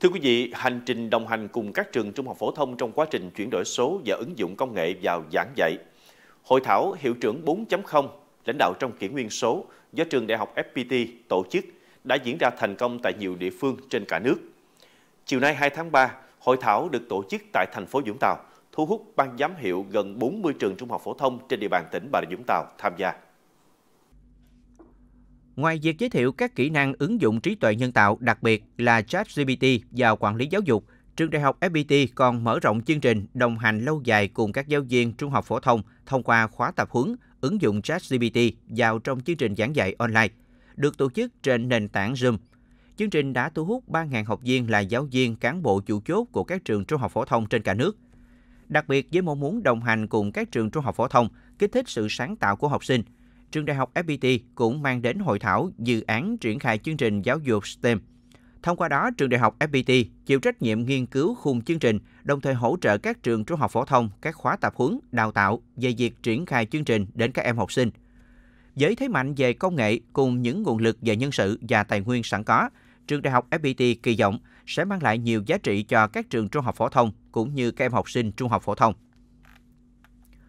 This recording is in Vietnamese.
Thưa quý vị, hành trình đồng hành cùng các trường trung học phổ thông trong quá trình chuyển đổi số và ứng dụng công nghệ vào giảng dạy. Hội thảo Hiệu trưởng 4.0, lãnh đạo trong kỷ nguyên số do trường đại học FPT tổ chức đã diễn ra thành công tại nhiều địa phương trên cả nước. Chiều nay 2 tháng 3, hội thảo được tổ chức tại thành phố Vũng Tàu, thu hút ban giám hiệu gần 40 trường trung học phổ thông trên địa bàn tỉnh Bà Rịa Vũng Tàu tham gia. Ngoài việc giới thiệu các kỹ năng ứng dụng trí tuệ nhân tạo, đặc biệt là ChatGPT vào quản lý giáo dục, trường đại học FPT còn mở rộng chương trình đồng hành lâu dài cùng các giáo viên trung học phổ thông thông qua khóa tập huấn ứng dụng ChatGPT vào trong chương trình giảng dạy online, được tổ chức trên nền tảng Zoom. Chương trình đã thu hút 3.000 học viên là giáo viên cán bộ chủ chốt của các trường trung học phổ thông trên cả nước. Đặc biệt với mong muốn đồng hành cùng các trường trung học phổ thông, kích thích sự sáng tạo của học sinh – trường đại học FPT cũng mang đến hội thảo dự án triển khai chương trình giáo dục STEM. Thông qua đó, trường đại học FPT chịu trách nhiệm nghiên cứu khung chương trình, đồng thời hỗ trợ các trường trung học phổ thông, các khóa tập huấn, đào tạo về việc triển khai chương trình đến các em học sinh. Với thế mạnh về công nghệ cùng những nguồn lực về nhân sự và tài nguyên sẵn có, trường đại học FPT kỳ vọng sẽ mang lại nhiều giá trị cho các trường trung học phổ thông cũng như các em học sinh trung học phổ thông.